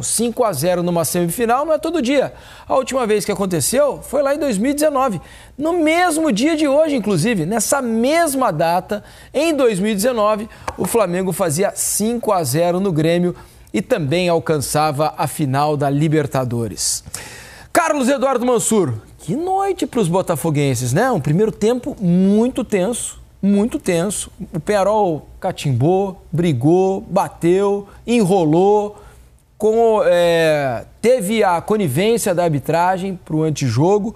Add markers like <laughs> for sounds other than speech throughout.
5 a 0 numa semifinal não é todo dia. A última vez que aconteceu foi lá em 2019, no mesmo dia de hoje, inclusive, nessa mesma data, em 2019, o Flamengo fazia 5 a 0 no Grêmio e também alcançava a final da Libertadores. Carlos Eduardo Mansur, que noite para os botafoguenses, né? Um primeiro tempo muito tenso, muito tenso. O Perol catimbou, brigou, bateu, enrolou com, é, teve a conivência da arbitragem para o antijogo,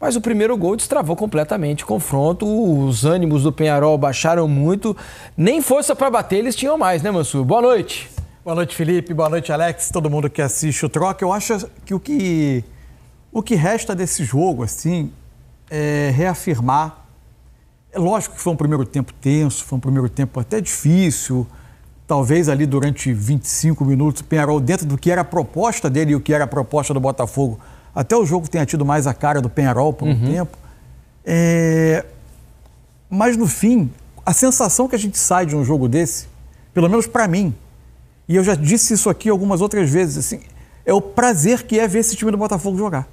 mas o primeiro gol destravou completamente o confronto. Os ânimos do Penharol baixaram muito, nem força para bater eles tinham mais, né, Mansur? Boa noite. Boa noite, Felipe. Boa noite, Alex. Todo mundo que assiste o Troca. Eu acho que o que, o que resta desse jogo, assim, é reafirmar. É lógico que foi um primeiro tempo tenso, foi um primeiro tempo até difícil talvez ali durante 25 minutos, o Penharol, dentro do que era a proposta dele e o que era a proposta do Botafogo, até o jogo tenha tido mais a cara do Penharol por um uhum. tempo. É... Mas no fim, a sensação que a gente sai de um jogo desse, pelo menos para mim, e eu já disse isso aqui algumas outras vezes, assim, é o prazer que é ver esse time do Botafogo jogar.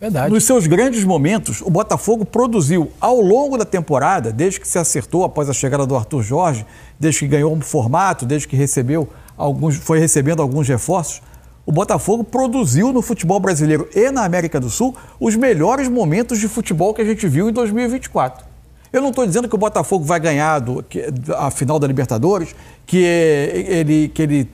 Verdade. Nos seus grandes momentos, o Botafogo produziu ao longo da temporada, desde que se acertou após a chegada do Arthur Jorge, desde que ganhou um formato, desde que recebeu alguns, foi recebendo alguns reforços, o Botafogo produziu no futebol brasileiro e na América do Sul os melhores momentos de futebol que a gente viu em 2024. Eu não estou dizendo que o Botafogo vai ganhar do, que, a final da Libertadores, que ele, que ele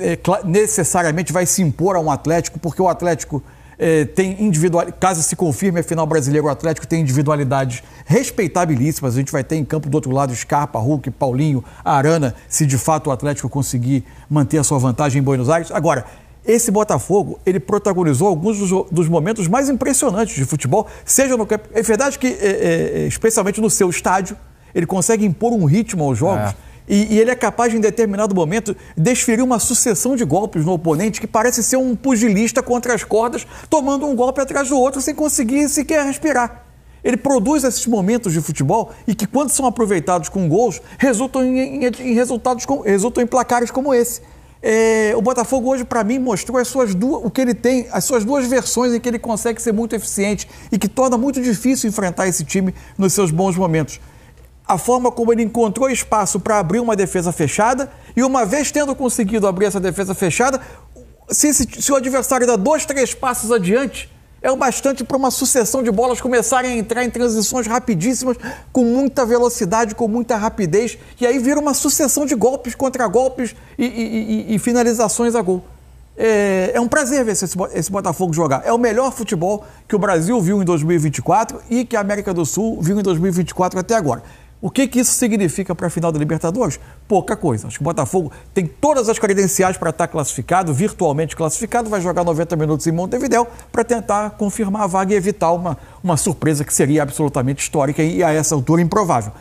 é, necessariamente vai se impor a um Atlético, porque o Atlético é, tem individual caso se confirme a é final brasileiro, o Atlético tem individualidades respeitabilíssimas. A gente vai ter em campo do outro lado Scarpa, Hulk, Paulinho, Arana, se de fato o Atlético conseguir manter a sua vantagem em Buenos Aires. Agora, esse Botafogo, ele protagonizou alguns dos, dos, momentos mais impressionantes de futebol, seja no campo. É verdade que, é, é, é, especialmente no seu estádio, ele consegue impor um ritmo aos jogos. É e, e, ele é capaz, em determinado momento, desferir uma sucessão de golpes no oponente que parece ser um pugilista contra as cordas, tomando um golpe atrás do outro sem conseguir sequer respirar. Ele produz esses momentos de futebol e que, quando são aproveitados com gols, resultam em, em, em resultados com, resultam em placares como esse. É, o Botafogo hoje, para mim, mostrou as suas duas, o que ele tem, as suas duas versões em que ele consegue ser muito eficiente e que torna muito difícil enfrentar esse time nos seus bons momentos a forma como ele encontrou espaço para abrir uma defesa fechada e, uma vez tendo conseguido abrir essa defesa fechada, se, se, se o adversário dá dois, três passos adiante, é o bastante para uma sucessão de bolas começarem a entrar em transições rapidíssimas, com muita velocidade, com muita rapidez, e aí vira uma sucessão de golpes contra golpes e, e, e, e finalizações a gol. É, é, um prazer ver esse, esse Botafogo jogar. É o melhor futebol que o Brasil viu em 2024 e que a América do Sul viu em 2024 até agora. O que, que isso significa para a final da Libertadores? Pouca coisa. Acho que o Botafogo tem todas as credenciais para estar tá classificado, virtualmente classificado, vai jogar 90 minutos em Montevideo para tentar confirmar a vaga e evitar uma, uma surpresa que seria absolutamente histórica e a essa altura improvável.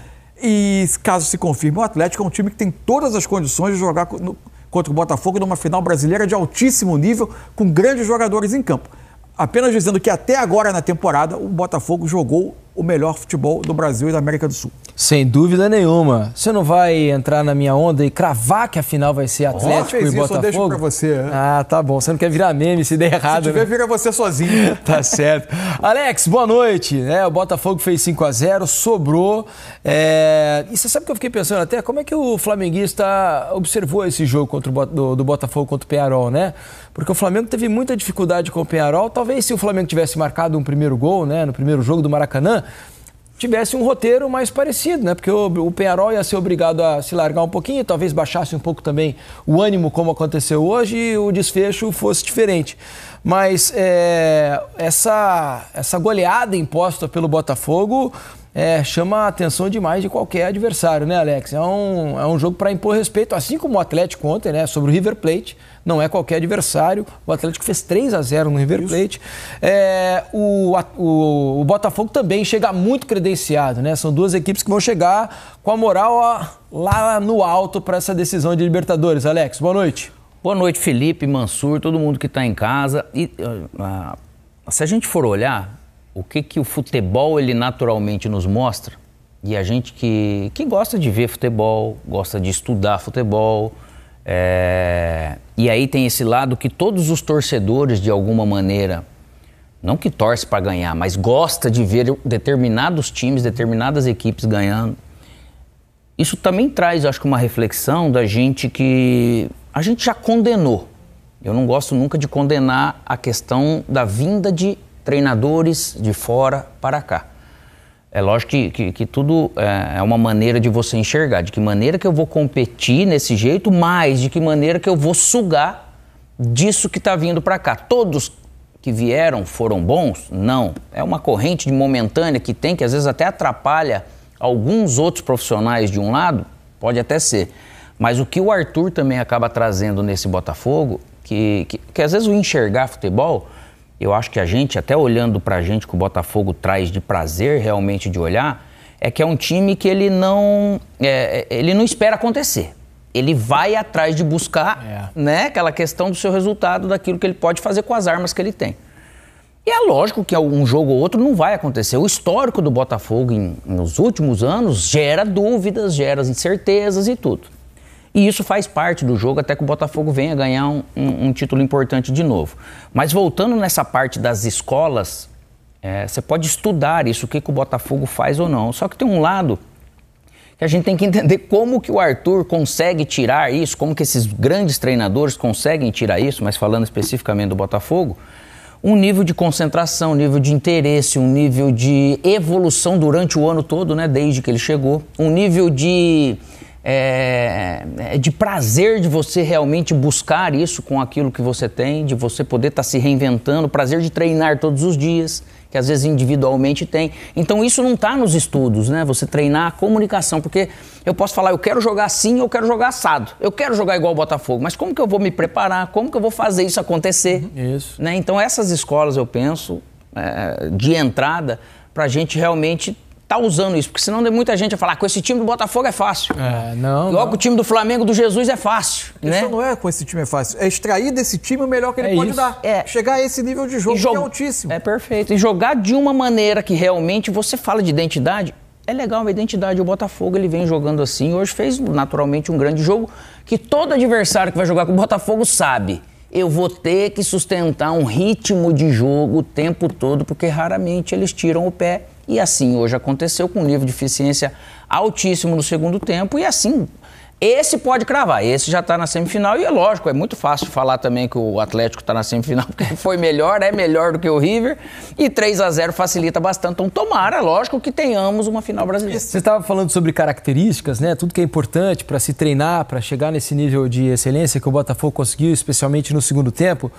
E caso se confirme, o Atlético é um time que tem todas as condições de jogar no, contra o Botafogo numa final brasileira de altíssimo nível, com grandes jogadores em campo. Apenas dizendo que até agora na temporada o Botafogo jogou o melhor futebol do Brasil e da América do Sul. Sem dúvida nenhuma. Você não vai entrar na minha onda e cravar que a final vai ser Atlético oh, e isso, Botafogo? Eu deixo pra você. Né? Ah, tá bom. Você não quer virar meme se der errado. Se tiver, né? vira você sozinho. <laughs> tá certo. Alex, boa noite. É, o Botafogo fez 5 a 0 sobrou. É... E você sabe que eu fiquei pensando até como é que o flamenguista observou esse jogo contra o Bo... do, do Botafogo contra o Pearol, né? Porque o Flamengo teve muita dificuldade com o Penharol. Talvez se o Flamengo tivesse marcado um primeiro gol, né, no primeiro jogo do Maracanã, tivesse um roteiro mais parecido, né? Porque o, o Penharol ia ser obrigado a se largar um pouquinho, talvez baixasse um pouco também o ânimo, como aconteceu hoje, e o desfecho fosse diferente. Mas é, essa, essa goleada imposta pelo Botafogo é, chama a atenção demais de qualquer adversário, né, Alex? É um, é um jogo para impor respeito, assim como o Atlético ontem, né, sobre o River Plate. Não é qualquer adversário. O Atlético fez 3 a 0 no River Plate. É, o, o, o, Botafogo também chega muito credenciado, né? São duas equipes que vão chegar com a moral ó, lá no alto para essa decisão de Libertadores. Alex, boa noite. Boa noite, Felipe, Mansur, todo mundo que está em casa. E, uh, uh, se a gente for olhar, o que, que o futebol ele naturalmente nos mostra, e a gente que, que gosta de ver futebol, gosta de estudar futebol, é, e aí tem esse lado que todos os torcedores, de alguma maneira, não que torce para ganhar, mas gosta de ver determinados times, determinadas equipes ganhando. Isso também traz, acho que, uma reflexão da gente que a gente já condenou. Eu não gosto nunca de condenar a questão da vinda de treinadores de fora para cá. É lógico que, que, que, tudo é, é uma maneira de você enxergar. De que maneira que eu vou competir nesse jeito, mas de que maneira que eu vou sugar disso que está vindo para cá. Todos que vieram foram bons? Não. É uma corrente momentânea que tem, que às vezes até atrapalha alguns outros profissionais de um lado, pode até ser. Mas o que o Arthur também acaba trazendo nesse Botafogo, que, que, que às vezes o enxergar futebol eu acho que a gente, até olhando para a gente que o Botafogo traz de prazer realmente de olhar, é que é um time que ele não, é, é, ele não espera acontecer. Ele vai atrás de buscar é. né, aquela questão do seu resultado, daquilo que ele pode fazer com as armas que ele tem. E é lógico que um jogo ou outro não vai acontecer. O histórico do Botafogo em, nos últimos anos gera dúvidas, gera incertezas e tudo. E isso faz parte do jogo até que o Botafogo venha ganhar um, um, um título importante de novo. Mas voltando nessa parte das escolas, é, você pode estudar isso, o que, que o Botafogo faz ou não. Só que tem um lado que a gente tem que entender como que o Arthur consegue tirar isso, como que esses grandes treinadores conseguem tirar isso, mas falando especificamente do Botafogo, um nível de concentração, um nível de interesse, um nível de evolução durante o ano todo, né, desde que ele chegou, um nível de é, é, de prazer de você realmente buscar isso com aquilo que você tem, de você poder estar tá se reinventando, prazer de treinar todos os dias, que às vezes individualmente tem. Então isso não está nos estudos, né? Você treinar a comunicação, porque eu posso falar, eu quero jogar assim, eu quero jogar assado, eu quero jogar igual o Botafogo, mas como que eu vou me preparar? Como que eu vou fazer isso acontecer? Uhum, isso. Né? Então essas escolas, eu penso, é, de entrada, para a gente realmente tá usando isso, porque senão muita gente a falar, ah, com esse time do Botafogo é fácil. É, não. Logo não. o time do Flamengo do Jesus é fácil. Isso né? não é com esse time é fácil. É extrair desse time o melhor que ele é pode isso. dar. É. Chegar a esse nível de jogo, que é altíssimo. É perfeito. E jogar de uma maneira que realmente você fala de identidade, é legal uma identidade. O Botafogo ele vem jogando assim. Hoje fez naturalmente um grande jogo que todo adversário que vai jogar com o Botafogo sabe. Eu vou ter que sustentar um ritmo de jogo o tempo todo, porque raramente eles tiram o pé e assim hoje aconteceu, com um nível de eficiência altíssimo no segundo tempo, e assim esse pode cravar, esse já está na semifinal e é lógico, é muito fácil falar também que o Atlético está na semifinal <laughs> porque foi melhor, é melhor do que o River e 3 a 0 facilita bastante. Então tomara, lógico, que tenhamos uma final brasileira. Você estava falando sobre características, né? Tudo que é importante para se treinar, para chegar nesse nível de excelência que o Botafogo conseguiu, especialmente no segundo tempo.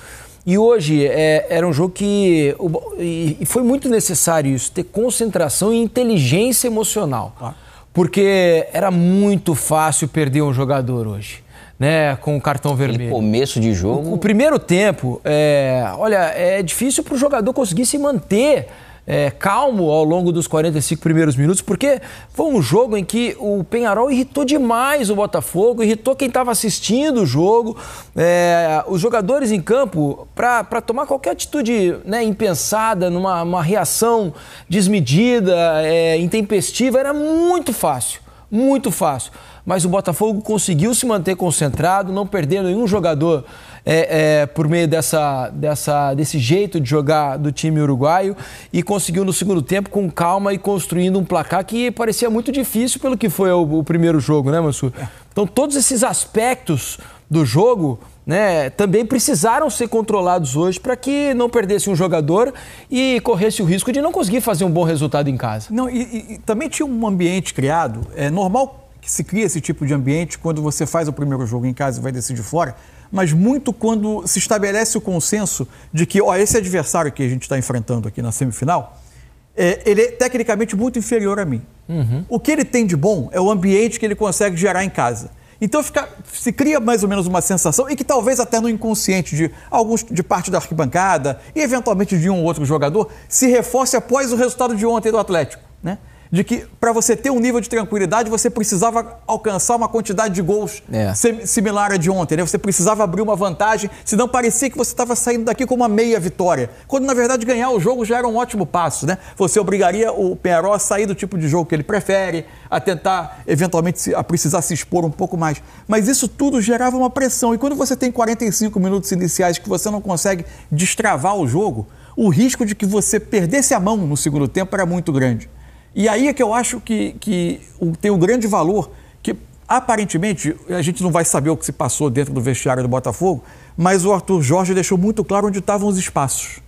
E hoje é, era um jogo que e foi muito necessário isso, ter concentração e inteligência emocional. Ah porque era muito fácil perder um jogador hoje. Né, com o cartão Aquele vermelho. começo de jogo. O, o primeiro tempo, é, olha, é difícil para o jogador conseguir se manter é, calmo ao longo dos 45 primeiros minutos, porque foi um jogo em que o Penharol irritou demais o Botafogo, irritou quem estava assistindo o jogo, é, os jogadores em campo, para tomar qualquer atitude né, impensada, numa reação desmedida, é, intempestiva, era muito fácil muito fácil. Mas o Botafogo conseguiu se manter concentrado, não perder nenhum jogador é, é, por meio dessa, dessa, desse jeito de jogar do time uruguaio e conseguiu no segundo tempo com calma e construindo um placar que parecia muito difícil pelo que foi o, o primeiro jogo, né, Mansur? É. Então todos esses aspectos do jogo né, também precisaram ser controlados hoje para que não perdesse um jogador e corresse o risco de não conseguir fazer um bom resultado em casa. Não, e, e também tinha um ambiente criado. É normal que se crie esse tipo de ambiente quando você faz o primeiro jogo em casa e vai decidir fora, mas muito quando se estabelece o consenso de que, ó, esse adversário que a gente está enfrentando aqui na semifinal, é, ele é tecnicamente muito inferior a mim. Uhum. O que ele tem de bom é o ambiente que ele consegue gerar em casa. Então fica, se cria mais ou menos uma sensação, e que talvez até no inconsciente de alguns de parte da arquibancada e eventualmente de um ou outro jogador, se reforce após o resultado de ontem do Atlético. Né? de que para você ter um nível de tranquilidade, você precisava alcançar uma quantidade de gols é. similar à de ontem, né? Você precisava abrir uma vantagem, senão parecia que você estava saindo daqui com uma meia vitória. Quando, na verdade, ganhar o jogo já era um ótimo passo, né? Você obrigaria o Penarol a sair do tipo de jogo que ele prefere, a tentar, eventualmente, a precisar se expor um pouco mais. Mas isso tudo gerava uma pressão. E quando você tem 45 minutos iniciais que você não consegue destravar o jogo, o risco de que você perdesse a mão no segundo tempo era muito grande. E aí é que eu acho que, que tem o um grande valor, que aparentemente a gente não vai saber o que se passou dentro do vestiário do Botafogo, mas o Arthur Jorge deixou muito claro onde estavam os espaços.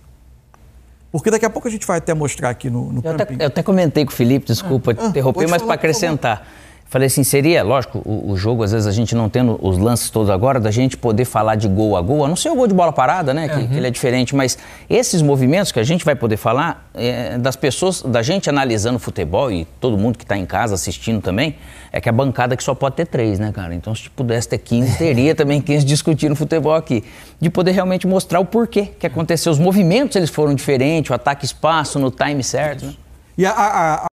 Porque daqui a pouco a gente vai até mostrar aqui no, no eu, até, eu até, comentei com o Felipe, desculpa ah, ah interromper, mas para acrescentar. Falei assim, seria, lógico, o, o, jogo, às vezes a gente não tendo os lances todos agora, da gente poder falar de gol a gol, a não ser o gol de bola parada, né, que, uhum. que ele é diferente, mas esses movimentos que a gente vai poder falar, é, das pessoas, da gente analisando futebol e todo mundo que está em casa assistindo também, é que a bancada que só pode ter três, né, cara? Então, se pudesse ter 15, é. teria também 15 discutindo futebol aqui. De poder realmente mostrar o porquê que aconteceu. Os movimentos, eles foram diferentes, o ataque-espaço no time certo, né? E a... a, a...